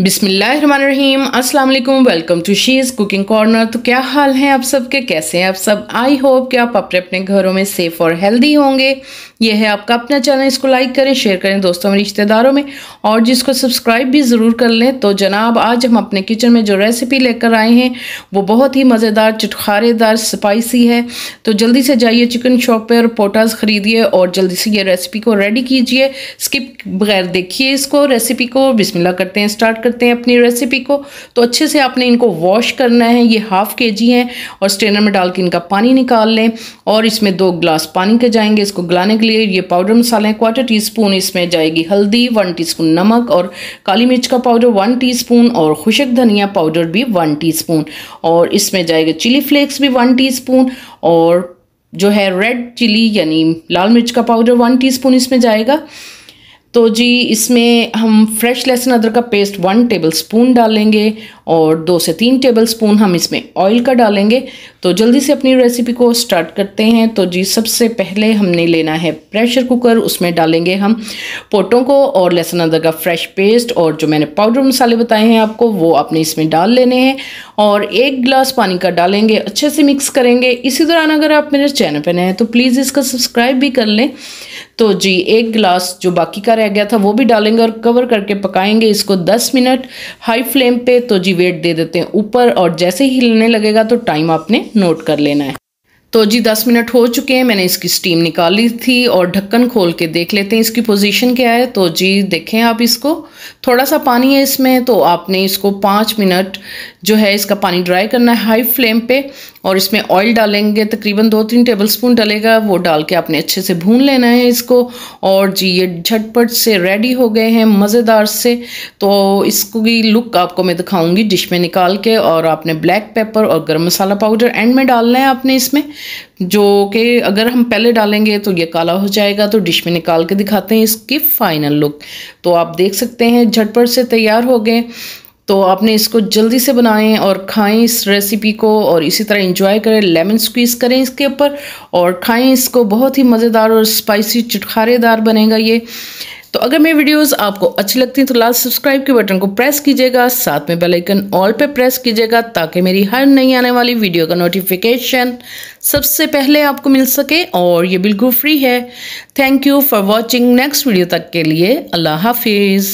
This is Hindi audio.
बिसमीम अस्सलाम welcome to she's cooking corner तो क्या हाल हैं आप सबके कैसे हैं आप सब आई होप कि आप अपने अपने घरों में सेफ़ और हेल्दी होंगे यह है आपका अपना चैनल इसको लाइक करें शेयर करें दोस्तों में रिश्तेदारों में और जिसको सब्सक्राइब भी ज़रूर कर लें तो जनाब आज हम अपने किचन में जो रेसिपी लेकर आए हैं वो बहुत ही मज़ेदार चटखारेदार स्पाइसी है तो जल्दी से जाइए चिकन शॉप पर पोटास ख़रीदिए और जल्दी से ये रेसिपी को रेडी कीजिए स्किप बगैर देखिए इसको रेसिपी को बिसमिल्ला करते हैं स्टार्ट करते हैं अपनी रेसिपी को तो अच्छे से आपने इनको वॉश करना है ये हाफ़ के जी हैं और स्ट्रेनर में डाल के इनका पानी निकाल लें और इसमें दो ग्लास पानी के जाएंगे इसको गलाने के लिए ये पाउडर मसाले हैं क्वार्टर टी स्पून इसमें जाएगी हल्दी वन टी स्पून नमक और काली मिर्च का पाउडर वन टी स्पून और खुशक धनिया पाउडर भी वन टी स्पून और इसमें जाएगा चिली फ्लेक्स भी वन टी स्पून और जो है रेड चिली यानी लाल मिर्च का पाउडर वन टीस्पून इसमें जाएगा तो जी इसमें हम फ्रेश लहसुन अदरक का पेस्ट वन टेबल स्पून डालेंगे और दो से तीन टेबल स्पून हम इसमें ऑयल का डालेंगे तो जल्दी से अपनी रेसिपी को स्टार्ट करते हैं तो जी सबसे पहले हमने लेना है प्रेशर कुकर उसमें डालेंगे हम पोटों को और लहसुन अदर का फ्रेश पेस्ट और जो मैंने पाउडर मसाले बताए हैं आपको वो आपने इसमें डाल लेने हैं और एक गिलास पानी का डालेंगे अच्छे से मिक्स करेंगे इसी दौरान अगर आप मेरे चैनल पर नए हैं तो प्लीज़ इसका सब्सक्राइब भी कर लें तो जी एक गिलास जो बाकी का रह गया था वो भी डालेंगे और कवर करके पकाएंगे इसको दस मिनट हाई फ्लेम पर तो जी वेट दे देते हैं ऊपर और जैसे ही हिलने लगेगा तो टाइम आपने नोट कर लेना है तो जी दस मिनट हो चुके हैं मैंने इसकी स्टीम निकाली थी और ढक्कन खोल के देख लेते हैं इसकी पोजीशन क्या है तो जी देखें आप इसको थोड़ा सा पानी है इसमें तो आपने इसको पाँच मिनट जो है इसका पानी ड्राई करना है हाई फ्लेम पे और इसमें ऑयल डालेंगे तकरीबन दो तीन टेबल स्पून डलेगा वो डाल के आपने अच्छे से भून लेना है इसको और जी ये झटपट से रेडी हो गए हैं मज़ेदार से तो इसकी लुक आपको मैं दिखाऊंगी डिश में निकाल के और आपने ब्लैक पेपर और गर्म मसाला पाउडर एंड में डालना है आपने इसमें जो कि अगर हम पहले डालेंगे तो ये काला हो जाएगा तो डिश में निकाल के दिखाते हैं इसकी फाइनल लुक तो आप देख सकते हैं झटपट से तैयार हो गए तो आपने इसको जल्दी से बनाएं और खाएं इस रेसिपी को और इसी तरह इंजॉय करें लेमन स्क्वीज़ करें इसके ऊपर और खाएं इसको बहुत ही मज़ेदार और स्पाइसी चटखारेदार बनेगा ये तो अगर मेरी वीडियोस आपको अच्छी लगती हैं तो लास्ट सब्सक्राइब के बटन को प्रेस कीजिएगा साथ में बेल आइकन ऑल पे प्रेस कीजिएगा ताकि मेरी हर नई आने वाली वीडियो का नोटिफिकेशन सबसे पहले आपको मिल सके और ये बिल्कुल फ्री है thank you for watching next video तक के लिए अल्लाह हाफिज़